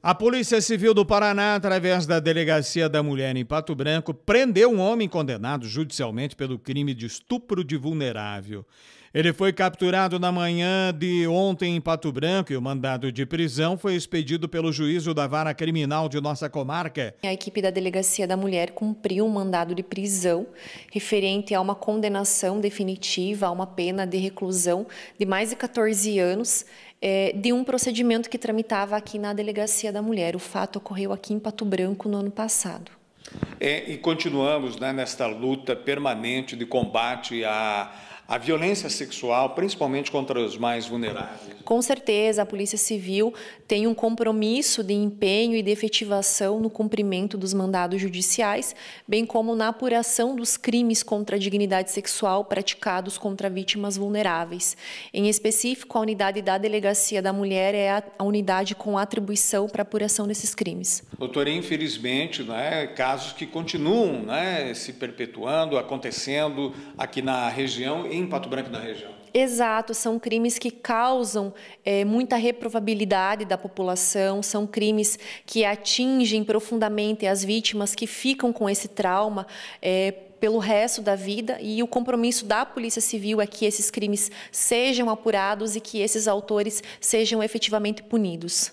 A Polícia Civil do Paraná, através da Delegacia da Mulher em Pato Branco, prendeu um homem condenado judicialmente pelo crime de estupro de vulnerável. Ele foi capturado na manhã de ontem em Pato Branco e o mandado de prisão foi expedido pelo juízo da vara criminal de nossa comarca. A equipe da Delegacia da Mulher cumpriu um mandado de prisão referente a uma condenação definitiva a uma pena de reclusão de mais de 14 anos eh, de um procedimento que tramitava aqui na Delegacia Delegacia da Mulher. O fato ocorreu aqui em Pato Branco no ano passado. É, e continuamos né, nesta luta permanente de combate à, a violência sexual, principalmente contra os mais vulneráveis. Com certeza, a Polícia Civil tem um compromisso de empenho e de efetivação no cumprimento dos mandados judiciais, bem como na apuração dos crimes contra a dignidade sexual praticados contra vítimas vulneráveis. Em específico, a unidade da Delegacia da Mulher é a unidade com atribuição para apuração desses crimes. Doutora, infelizmente, né, casos que continuam né, se perpetuando, acontecendo aqui na região em Pato Branco na região. Exato, são crimes que causam é, muita reprovabilidade da população, são crimes que atingem profundamente as vítimas que ficam com esse trauma. É, pelo resto da vida e o compromisso da Polícia Civil é que esses crimes sejam apurados e que esses autores sejam efetivamente punidos.